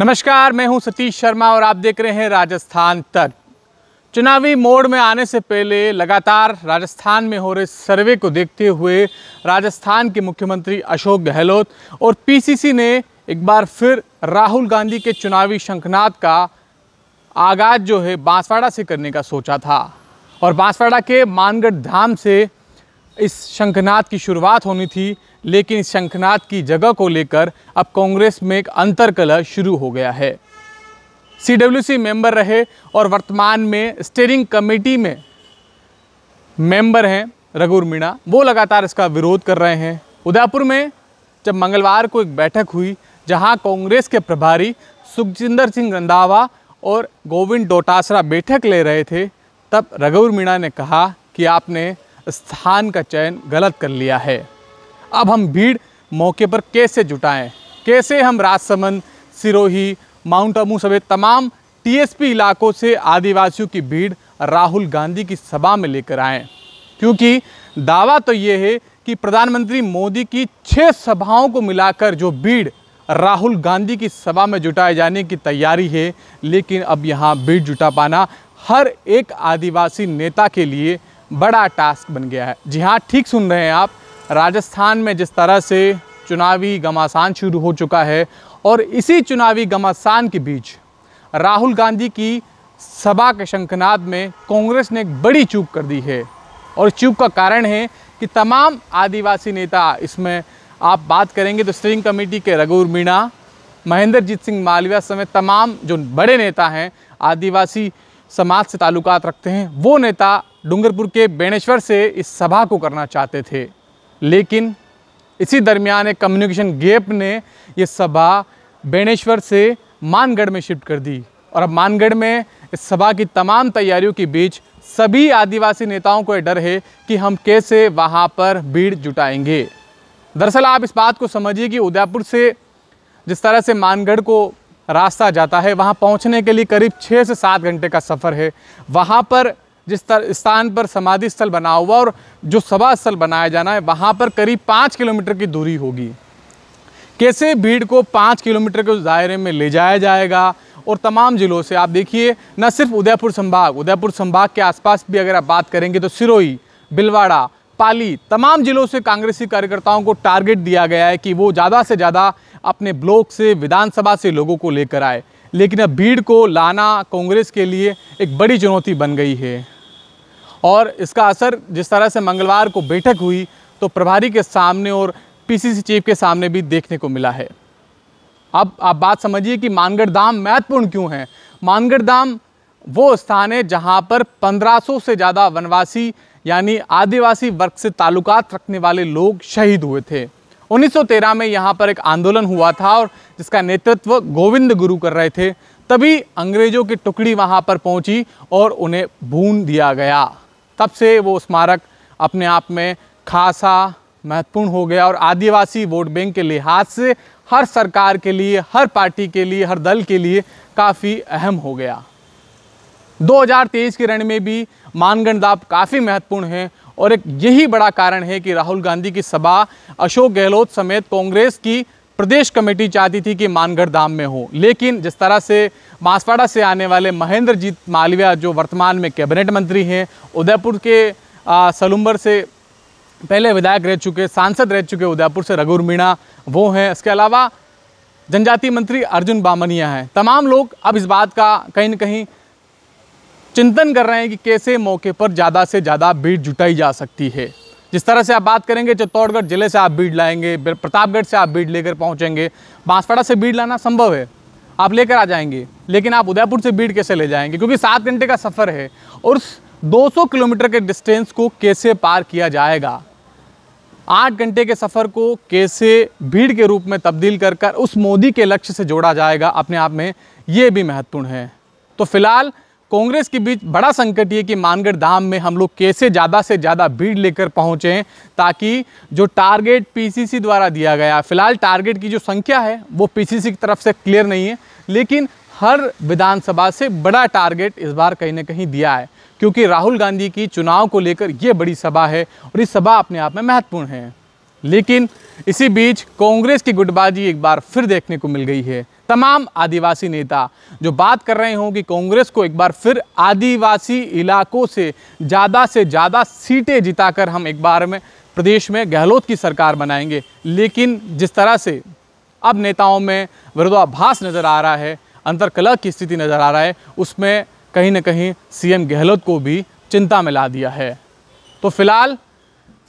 नमस्कार मैं हूं सतीश शर्मा और आप देख रहे हैं राजस्थान तक चुनावी मोड़ में आने से पहले लगातार राजस्थान में हो रहे सर्वे को देखते हुए राजस्थान के मुख्यमंत्री अशोक गहलोत और पीसीसी ने एक बार फिर राहुल गांधी के चुनावी शंखनाद का आगाज जो है बांसवाड़ा से करने का सोचा था और बांसवाड़ा के मानगढ़ धाम से इस शंखनाद की शुरुआत होनी थी लेकिन इस शंखनाद की जगह को लेकर अब कांग्रेस में एक अंतर कलह शुरू हो गया है सी डब्ल्यू सी मेंबर रहे और वर्तमान में स्टेयरिंग कमेटी में मेंबर हैं रघुर मीणा वो लगातार इसका विरोध कर रहे हैं उदयपुर में जब मंगलवार को एक बैठक हुई जहां कांग्रेस के प्रभारी सुखजिंदर सिंह रंधावा और गोविंद डोटासरा बैठक ले रहे थे तब रघुर मीणा ने कहा कि आपने स्थान का चयन गलत कर लिया है अब हम भीड़ मौके पर कैसे जुटाएं कैसे हम राजसमंद सिरोही माउंट आबू समेत तमाम टीएसपी इलाकों से आदिवासियों की भीड़ राहुल गांधी की सभा में लेकर आएँ क्योंकि दावा तो ये है कि प्रधानमंत्री मोदी की छः सभाओं को मिलाकर जो भीड़ राहुल गांधी की सभा में जुटाए जाने की तैयारी है लेकिन अब यहाँ भीड़ जुटा पाना हर एक आदिवासी नेता के लिए बड़ा टास्क बन गया है जी हाँ ठीक सुन रहे हैं आप राजस्थान में जिस तरह से चुनावी घमासान शुरू हो चुका है और इसी चुनावी घमासान के बीच राहुल गांधी की सभा के शंखनाद में कांग्रेस ने एक बड़ी चूक कर दी है और चूक का कारण है कि तमाम आदिवासी नेता इसमें आप बात करेंगे तो स्टीयरिंग कमेटी के रघुर मीणा महेंद्रजीत सिंह मालविया समेत तमाम जो बड़े नेता हैं आदिवासी समाज से ताल्लुक रखते हैं वो नेता डूंगरपुर के बेणेश्वर से इस सभा को करना चाहते थे लेकिन इसी दरमियान एक कम्युनिकेशन गैप ने ये सभा बेणेश्वर से मानगढ़ में शिफ्ट कर दी और अब मानगढ़ में इस सभा की तमाम तैयारियों के बीच सभी आदिवासी नेताओं को यह डर है कि हम कैसे वहाँ पर भीड़ जुटाएंगे दरअसल आप इस बात को समझिए कि उदयपुर से जिस तरह से मानगढ़ को रास्ता जाता है वहाँ पहुँचने के लिए करीब छः से सात घंटे का सफ़र है वहाँ पर जिस स्थान पर समाधि स्थल बना हुआ और जो सभा स्थल बनाया जाना है वहाँ पर करीब पाँच किलोमीटर की दूरी होगी कैसे भीड़ को पाँच किलोमीटर के उस दायरे में ले जाया जाएगा और तमाम ज़िलों से आप देखिए न सिर्फ उदयपुर संभाग उदयपुर संभाग के आसपास भी अगर आप बात करेंगे तो सिरोही बिलवाड़ा पाली तमाम ज़िलों से कांग्रेसी कार्यकर्ताओं को टारगेट दिया गया है कि वो ज़्यादा से ज़्यादा अपने ब्लॉक से विधानसभा से लोगों को लेकर आए लेकिन अब भीड़ को लाना कांग्रेस के लिए एक बड़ी चुनौती बन गई है और इसका असर जिस तरह से मंगलवार को बैठक हुई तो प्रभारी के सामने और पीसीसी चीफ के सामने भी देखने को मिला है अब आप बात समझिए कि मानगढ़ धाम महत्वपूर्ण क्यों है मानगढ़ धाम वो स्थान है जहाँ पर 1500 से ज़्यादा वनवासी यानी आदिवासी वर्ग से ताल्लुकात रखने वाले लोग शहीद हुए थे 1913 में यहाँ पर एक आंदोलन हुआ था और जिसका नेतृत्व गोविंद गुरु कर रहे थे तभी अंग्रेज़ों की टुकड़ी वहाँ पर पहुँची और उन्हें भून दिया गया तब से वो स्मारक अपने आप में खासा महत्वपूर्ण हो गया और आदिवासी वोट बैंक के लिहाज से हर सरकार के लिए हर पार्टी के लिए हर दल के लिए काफ़ी अहम हो गया 2023 के रण में भी मानगण दाप काफ़ी महत्वपूर्ण है और एक यही बड़ा कारण है कि राहुल गांधी की सभा अशोक गहलोत समेत कांग्रेस की प्रदेश कमेटी चाहती थी कि मानगढ़ धाम में हो लेकिन जिस तरह से बांसवाड़ा से आने वाले महेंद्रजीत मालविया जो वर्तमान में कैबिनेट मंत्री हैं उदयपुर के सलुम्बर से पहले विधायक रह चुके सांसद रह चुके उदयपुर से रघुर मीणा वो हैं इसके अलावा जनजातीय मंत्री अर्जुन बामनिया हैं तमाम लोग अब इस बात का कहीं ना कहीं चिंतन कर रहे हैं कि कैसे मौके पर ज़्यादा से ज़्यादा भीड़ जुटाई जा सकती है जिस तरह से आप बात करेंगे चित्तौड़गढ़ जिले से आप बीड लाएंगे प्रतापगढ़ से आप बीड लेकर पहुंचेंगे बांसवाड़ा से बीड लाना संभव है आप लेकर आ जाएंगे लेकिन आप उदयपुर से बीड कैसे ले जाएंगे क्योंकि सात घंटे का सफ़र है और उस 200 किलोमीटर के डिस्टेंस को कैसे पार किया जाएगा आठ घंटे के सफ़र को कैसे भीड़ के रूप में तब्दील कर कर उस मोदी के लक्ष्य से जोड़ा जाएगा अपने आप में ये भी महत्वपूर्ण है तो फिलहाल कांग्रेस के बीच बड़ा संकट ये कि मानगढ़ धाम में हम लोग कैसे ज़्यादा से ज़्यादा भीड़ लेकर पहुँचें ताकि जो टारगेट पीसीसी द्वारा दिया गया फिलहाल टारगेट की जो संख्या है वो पीसीसी की तरफ से क्लियर नहीं है लेकिन हर विधानसभा से बड़ा टारगेट इस बार कहीं ना कहीं दिया है क्योंकि राहुल गांधी की चुनाव को लेकर ये बड़ी सभा है और इस सभा अपने आप में महत्वपूर्ण है लेकिन इसी बीच कांग्रेस की गुटबाजी एक बार फिर देखने को मिल गई है तमाम आदिवासी नेता जो बात कर रहे हों कि कांग्रेस को एक बार फिर आदिवासी इलाकों से ज़्यादा से ज़्यादा सीटें जिताकर हम एक बार में प्रदेश में गहलोत की सरकार बनाएंगे लेकिन जिस तरह से अब नेताओं में विरोधाभास नज़र आ रहा है अंतरकलह की स्थिति नज़र आ रहा है उसमें कहीं ना कहीं सीएम गहलोत को भी चिंता में ला दिया है तो फिलहाल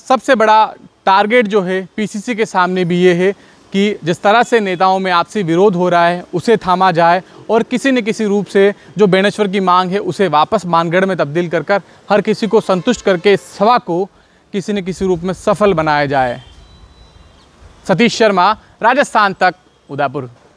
सबसे बड़ा टारगेट जो है पीसीसी के सामने भी ये है कि जिस तरह से नेताओं में आपसी विरोध हो रहा है उसे थामा जाए और किसी न किसी रूप से जो बेणेश्वर की मांग है उसे वापस मानगढ़ में तब्दील कर कर हर किसी को संतुष्ट करके इस सभा को किसी न किसी रूप में सफल बनाया जाए सतीश शर्मा राजस्थान तक उदयपुर